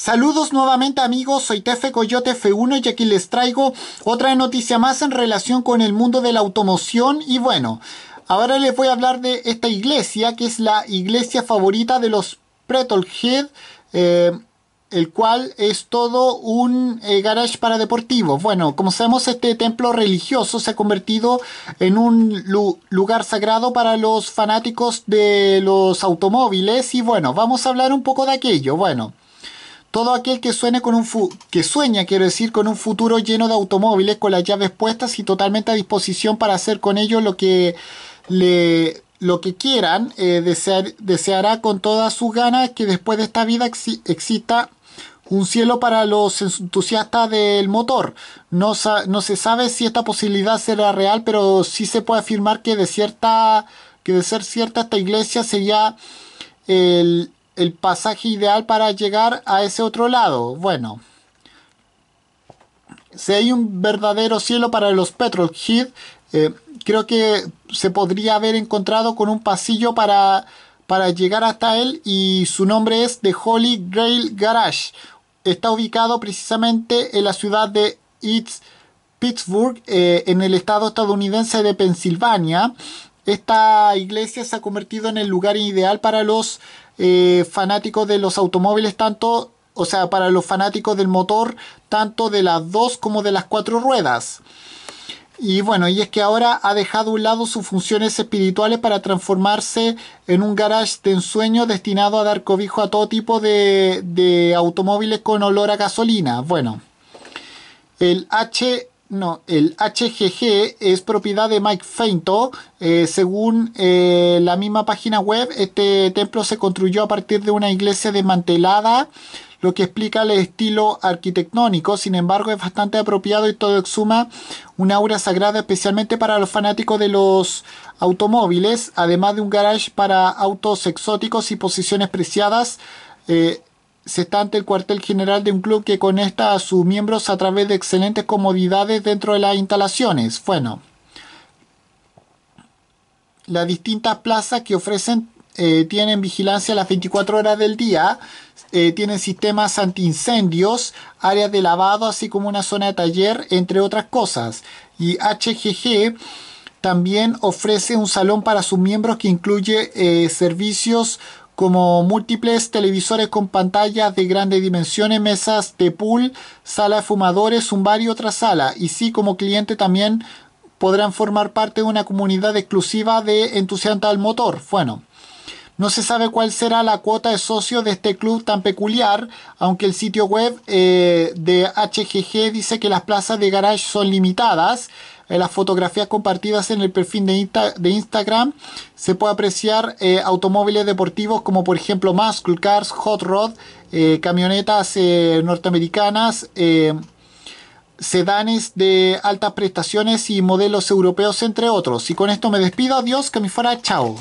Saludos nuevamente amigos, soy Tefe Coyote F1 y aquí les traigo otra noticia más en relación con el mundo de la automoción y bueno, ahora les voy a hablar de esta iglesia que es la iglesia favorita de los Pretolhead, eh, el cual es todo un eh, garage para deportivos. Bueno, como sabemos este templo religioso se ha convertido en un lugar sagrado para los fanáticos de los automóviles y bueno, vamos a hablar un poco de aquello. Bueno. Todo aquel que, suene con un que sueña, quiero decir, con un futuro lleno de automóviles, con las llaves puestas y totalmente a disposición para hacer con ellos lo que le lo que quieran, eh, deseará con todas sus ganas que después de esta vida exista un cielo para los entusiastas del motor. No, no, se sabe si esta posibilidad será real, pero sí se puede afirmar que de, cierta, que de ser cierta esta iglesia sería el, el pasaje ideal para llegar a ese otro lado. Bueno, si hay un verdadero cielo para los Petrolhead, eh, creo que se podría haber encontrado con un pasillo para, para llegar hasta él y su nombre es The Holy Grail Garage. Está ubicado precisamente en la ciudad de East Pittsburgh, eh, en el estado estadounidense de Pensilvania. Esta iglesia se ha convertido en el lugar ideal para los eh, fanático de los automóviles, tanto, o sea, para los fanáticos del motor, tanto de las dos como de las cuatro ruedas. Y bueno, y es que ahora ha dejado a un lado sus funciones espirituales para transformarse en un garage de ensueño destinado a dar cobijo a todo tipo de, de automóviles con olor a gasolina. Bueno, el H no, el HGG es propiedad de Mike Feinto. Eh, según eh, la misma página web, este templo se construyó a partir de una iglesia desmantelada, lo que explica el estilo arquitectónico. Sin embargo, es bastante apropiado y todo exuma una aura sagrada, especialmente para los fanáticos de los automóviles, además de un garage para autos exóticos y posiciones preciadas. Eh, se está ante el cuartel general de un club que conecta a sus miembros a través de excelentes comodidades dentro de las instalaciones. Bueno, las distintas plazas que ofrecen eh, tienen vigilancia las 24 horas del día, eh, tienen sistemas antiincendios, áreas de lavado, así como una zona de taller, entre otras cosas. Y HGG también ofrece un salón para sus miembros que incluye eh, servicios como múltiples televisores con pantallas de grandes dimensiones, mesas de pool, sala de fumadores, un bar y otra sala. Y sí, como cliente también podrán formar parte de una comunidad exclusiva de entusiastas al motor. Bueno, no se sabe cuál será la cuota de socio de este club tan peculiar, aunque el sitio web eh, de HGG dice que las plazas de garage son limitadas. En eh, las fotografías compartidas en el perfil de, Instagram se puede apreciar eh, automóviles deportivos como por ejemplo Muscle Cars, Hot Rod, camionetas norteamericanas, sedanes de altas prestaciones y modelos europeos entre otros. Y con esto me despido, adiós, que me fuera, chao.